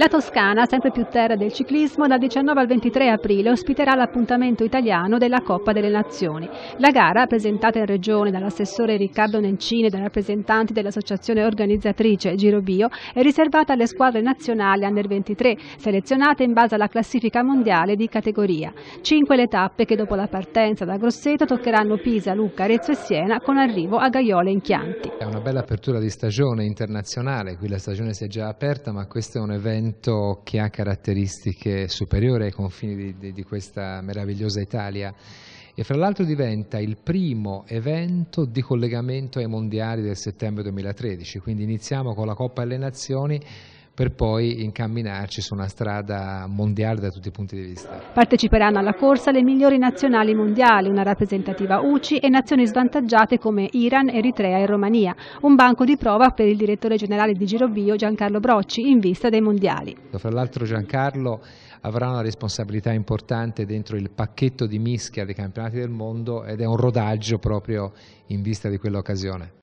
La Toscana, sempre più terra del ciclismo, dal 19 al 23 aprile ospiterà l'appuntamento italiano della Coppa delle Nazioni. La gara, presentata in regione dall'assessore Riccardo Nencini e dai rappresentanti dell'associazione organizzatrice Girobio, è riservata alle squadre nazionali under 23, selezionate in base alla classifica mondiale di categoria. Cinque le tappe che dopo la partenza da Grosseto toccheranno Pisa, Lucca, Arezzo e Siena con arrivo a Gaiole in Chianti. È una bella apertura di stagione internazionale, qui la stagione si è già aperta ma questo è un evento evento che ha caratteristiche superiori ai confini di, di, di questa meravigliosa Italia e fra l'altro diventa il primo evento di collegamento ai mondiali del settembre 2013, quindi iniziamo con la Coppa delle Nazioni per poi incamminarci su una strada mondiale da tutti i punti di vista. Parteciperanno alla corsa le migliori nazionali mondiali, una rappresentativa UCI e nazioni svantaggiate come Iran, Eritrea e Romania, un banco di prova per il direttore generale di Girovio Giancarlo Brocci in vista dei mondiali. Fra l'altro Giancarlo avrà una responsabilità importante dentro il pacchetto di mischia dei campionati del mondo ed è un rodaggio proprio in vista di quell'occasione.